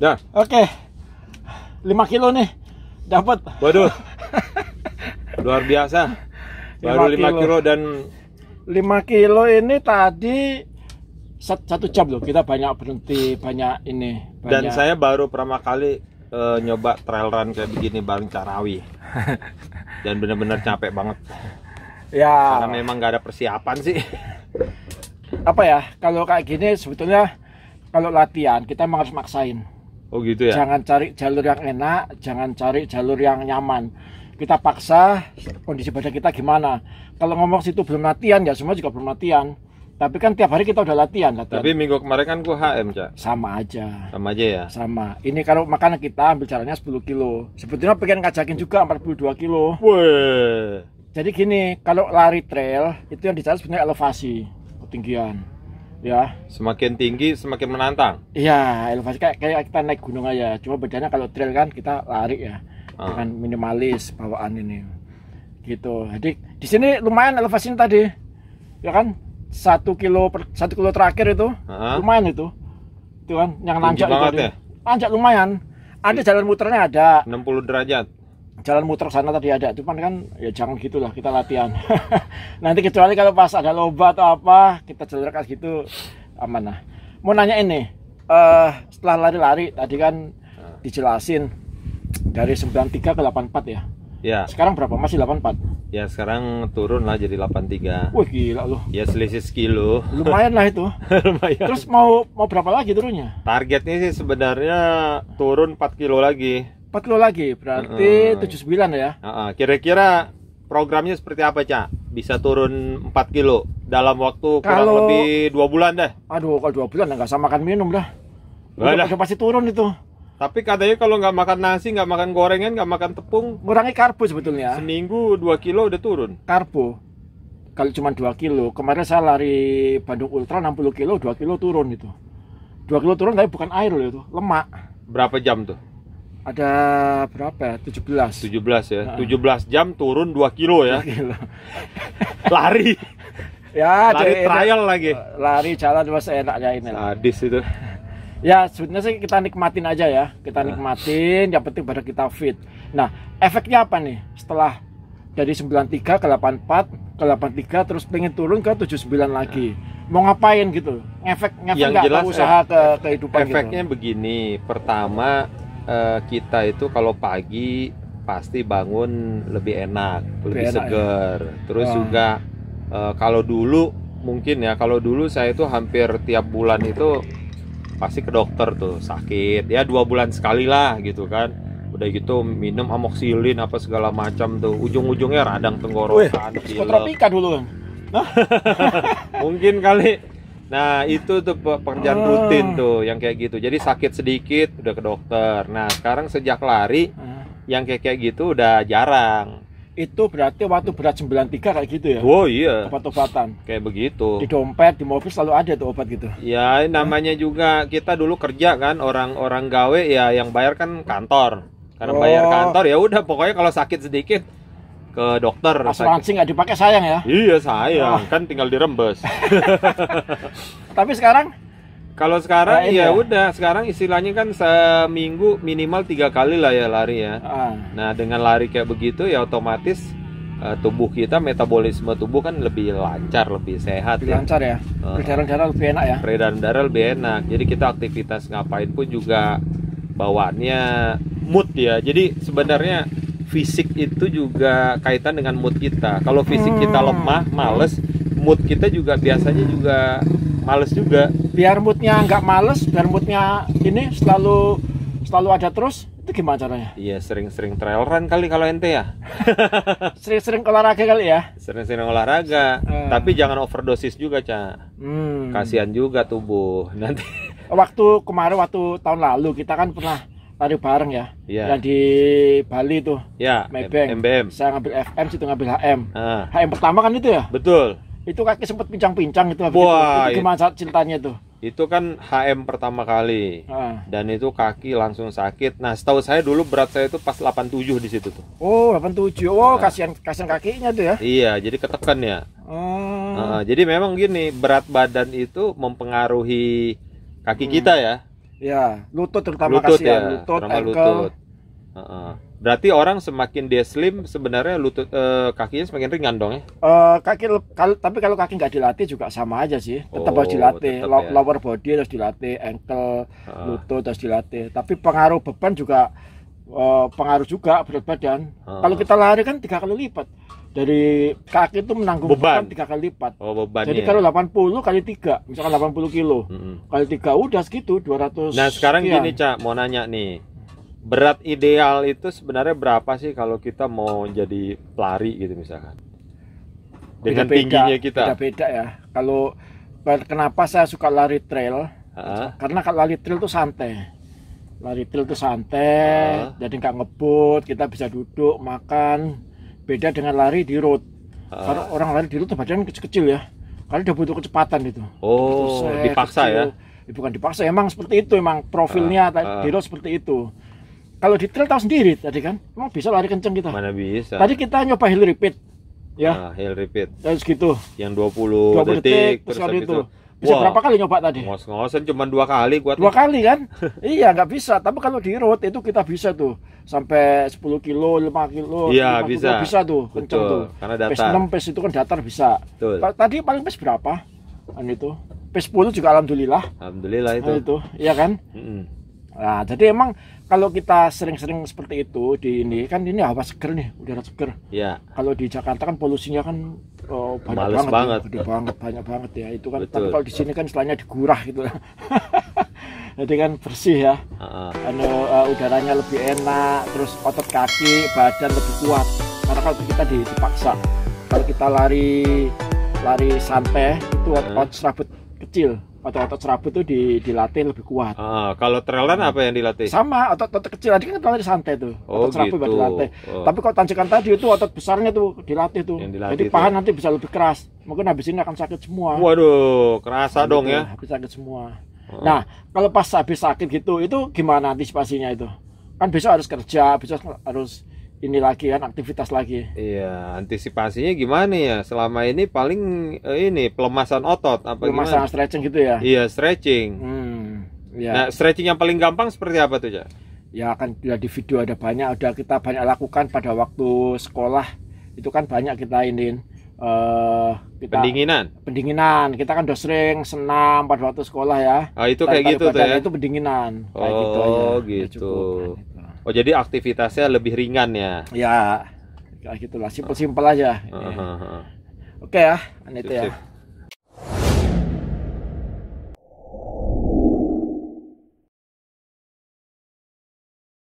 Nah. Oke. Okay. 5 kilo nih. Dapat. Waduh. Luar biasa. Baru 5 kilo. 5 kilo dan 5 kilo ini tadi satu jam loh kita banyak berhenti banyak ini banyak... dan saya baru pertama kali uh, nyoba trail run kayak begini bareng Carawi dan bener-bener capek banget ya karena memang nggak ada persiapan sih apa ya kalau kayak gini sebetulnya kalau latihan kita emang harus maksain oh gitu ya jangan cari jalur yang enak jangan cari jalur yang nyaman kita paksa kondisi badan kita gimana kalau ngomong situ belum latihan ya semua juga belum latihan tapi kan tiap hari kita udah latihan, latihan. Tapi minggu kemarin kan gua HM, Cak. Sama aja. Sama aja ya. Sama. Ini kalau makanan kita ambil caranya 10 kilo. Sebetulnya pengen ngajakin juga 42 kilo. Weh. Jadi gini, kalau lari trail itu yang dicari sebenarnya elevasi, ketinggian. Ya. Semakin tinggi semakin menantang. Iya, elevasi kayak kayak kita naik gunung aja. Cuma bedanya kalau trail kan kita lari ya. Ah. Dengan minimalis bawaan ini. Gitu. Jadi di sini lumayan elevasinya tadi. Ya kan? satu kilo per, satu kilo terakhir itu uh-huh. lumayan itu itu kan yang nanjak itu ya? tadi. ya? nanjak lumayan ada iya. jalan muternya ada 60 derajat jalan muter sana tadi ada cuman kan ya jangan gitulah kita latihan nanti kecuali kalau pas ada lomba atau apa kita jalur kayak gitu aman lah mau nanya ini uh, setelah lari-lari tadi kan dijelasin dari 93 ke 84 ya ya sekarang berapa masih 84 Ya sekarang turun lah jadi 83 Wih gila lu Ya selisih sekilo Lumayan lah itu Lumayan Terus mau mau berapa lagi turunnya? Targetnya sih sebenarnya turun 4 kilo lagi 4 kilo lagi berarti uh -uh. 79 ya kira Kira-kira programnya seperti apa Cak? Bisa turun 4 kilo dalam waktu kurang kalau, lebih 2 bulan deh Aduh kalau 2 bulan nggak sama makan minum dah Udah, udah pasti turun itu tapi katanya kalau nggak makan nasi, nggak makan gorengan, nggak makan tepung, mengurangi karbo sebetulnya. Seminggu dua kilo udah turun. Karbo. Kalau cuma dua kilo, kemarin saya lari Bandung Ultra 60 kilo, dua kilo turun gitu. Dua kilo turun tapi bukan air loh itu, lemak. Berapa jam tuh? Ada berapa ya? 17. 17 ya. Tujuh belas 17 ya? jam turun 2 kilo ya. 2 kilo. lari. ya, lari trial enak. lagi. Lari jalan mas enaknya ini. Sadis itu ya sebetulnya sih kita nikmatin aja ya kita nah. nikmatin yang penting pada kita fit nah efeknya apa nih setelah dari 93 ke 84 ke 83 terus pengen turun ke 79 lagi nah. mau ngapain gitu efek ngefek yang jelas usaha eh, ke kehidupan gitu? efeknya begini pertama eh, kita itu kalau pagi pasti bangun lebih enak lebih, lebih enak, ya? seger ya? terus oh. juga eh, kalau dulu mungkin ya kalau dulu saya itu hampir tiap bulan itu pasti ke dokter tuh sakit ya dua bulan sekali lah gitu kan udah gitu minum amoksilin apa segala macam tuh ujung-ujungnya radang tenggorokan psikotropika dulu mungkin kali nah itu tuh pekerjaan oh. rutin tuh yang kayak gitu jadi sakit sedikit udah ke dokter nah sekarang sejak lari hmm. yang kayak kayak gitu udah jarang itu berarti waktu berat 93 kayak gitu ya? Oh iya. Obat-obatan. Kayak begitu. Di dompet, di mobil selalu ada tuh obat gitu. Ya namanya juga kita dulu kerja kan orang-orang gawe ya yang bayar kan kantor. Karena oh. bayar kantor ya udah pokoknya kalau sakit sedikit ke dokter. Asuransi nggak dipakai sayang ya? Iya sayang, oh. kan tinggal dirembes. Tapi sekarang kalau sekarang ya, ya udah, sekarang istilahnya kan seminggu minimal tiga kali lah ya lari ya. Ah. Nah dengan lari kayak begitu ya otomatis uh, tubuh kita metabolisme tubuh kan lebih lancar, lebih sehat. Lebih ya. lancar ya. peredaran eh. darah lebih enak ya. Peredaran darah lebih enak. Jadi kita aktivitas ngapain pun juga bawaannya mood ya. Jadi sebenarnya fisik itu juga kaitan dengan mood kita. Kalau fisik kita hmm. lemah, males, mood kita juga biasanya juga males juga biar moodnya nggak males biar moodnya ini selalu selalu ada terus itu gimana caranya iya sering-sering trail run kali kalau ente ya sering-sering olahraga kali ya sering-sering olahraga hmm. tapi jangan overdosis juga cak. hmm. kasihan juga tubuh nanti waktu kemarin waktu tahun lalu kita kan pernah lari bareng ya. Yeah. Yang di Bali tuh. Ya. Yeah. Maybank. MBM. Saya ngambil FM, situ ngambil HM. uh. HM pertama kan itu ya? Betul itu kaki sempat pincang-pincang itu, Wah, itu, itu gimana saat cintanya tuh itu kan HM pertama kali ah. dan itu kaki langsung sakit. Nah, setahu saya dulu berat saya itu pas 87 di situ tuh. Oh, 87. Oh, nah. kasihan kasihan kakinya tuh ya. Iya, jadi ketekan ya. Hmm. Nah, jadi memang gini, berat badan itu mempengaruhi kaki hmm. kita ya. Ya, lutut terutama lutut kasihan ya, lutut, terutama ankle. lutut. Uh -uh. Berarti orang semakin dia slim sebenarnya lutut uh, kakinya semakin ringan dong ya? Uh, kaki kalau tapi kalau kaki nggak dilatih juga sama aja sih. Tetap oh, harus dilatih. Tetap Low, ya. Lower body harus dilatih, ankle, uh. lutut harus dilatih. Tapi pengaruh beban juga uh, pengaruh juga berat badan. Uh. Kalau kita lari kan tiga kali lipat dari kaki itu menanggung beban tiga kali lipat. Oh, beban. Jadi ya? kalau 80 kali tiga, misalkan 80 kilo. Mm -hmm. Kali tiga udah segitu 200. Nah, sekarang sekian. gini, Cak, mau nanya nih berat ideal itu sebenarnya berapa sih kalau kita mau jadi pelari gitu misalkan dengan beda tingginya kita beda-beda ya kalau eh, kenapa saya suka lari trail karena kalau lari trail itu santai lari trail itu santai jadi nggak ngebut kita bisa duduk makan beda dengan lari di road kalau karena orang lari di road badan kecil-kecil ya kalau dia butuh kecepatan itu oh Terus, dipaksa ya? kecil. ya bukan dipaksa emang seperti itu emang profilnya uh, uh. road seperti itu kalau di trail tahu sendiri tadi kan, emang bisa lari kenceng kita. Mana bisa. Tadi kita nyoba hill repeat. Ya. Nah, hill repeat. Dan segitu. Yang 20, 20 detik, detik terus, itu. Bisa wow. berapa kali nyoba tadi? Ngos-ngosan cuma dua kali kuat. Dua kali kan? iya, nggak bisa. Tapi kalau di road itu kita bisa tuh sampai 10 kilo, 5 kilo. Iya, bisa. Kilo bisa tuh, Betul. kenceng tuh. Karena datar. pes 6, pace itu kan datar bisa. Betul. Tadi paling pes berapa? An itu. Pes 10 juga alhamdulillah. Alhamdulillah itu. nah, itu, iya kan? Mm -hmm. Nah, jadi emang kalau kita sering-sering seperti itu di ini kan ini hawa seger nih, udara seger. Iya. Kalau di Jakarta kan polusinya kan oh, banyak Males banget, ya, banget. Ya, banget, banyak banget ya. Itu kan Betul. tapi kalau di sini kan selainnya digurah gitu. jadi kan bersih ya. Uh -uh. uh, udaranya lebih enak, terus otot kaki, badan lebih kuat. Karena kalau kita dipaksa, kalau kita lari lari santai itu otot, -otot serabut kecil otot-otot serabut tuh di, dilatih lebih kuat. Ah, kalau trailan hmm. apa yang dilatih? Sama, otot-otot kecil tadi kan di santai tuh. Oh, otot serabut gitu. dilatih. Oh. Tapi kalau tanjakan tadi itu otot besarnya tuh dilatih tuh. dilatih Jadi paha nanti bisa lebih keras. Mungkin habis ini akan sakit semua. Waduh, kerasa nah, dong gitu, ya. Habis sakit semua. Oh. Nah, kalau pas habis sakit gitu, itu gimana antisipasinya itu? Kan besok harus kerja, besok harus ini lagi kan aktivitas lagi. Iya, antisipasinya gimana ya? Selama ini paling eh, ini pelemasan otot apa pelemasan gimana? stretching gitu ya. Iya, stretching. Hmm, ya. Nah, stretching yang paling gampang seperti apa tuh, ya? Ya akan ya di video ada banyak ada kita banyak lakukan pada waktu sekolah. Itu kan banyak kita ini uh, kita, pendinginan. Pendinginan. Kita kan udah sering senam pada waktu sekolah ya. Oh, itu Tari -tari kayak gitu tuh ya. Itu pendinginan. Kayak gitu oh, ya, gitu. Ya. Cukup, nah, Oh jadi aktivitasnya lebih ringan ya? Ya, kayak gitulah simpel-simpel aja. Uh, -huh. Oke okay, ya, aneh itu ya.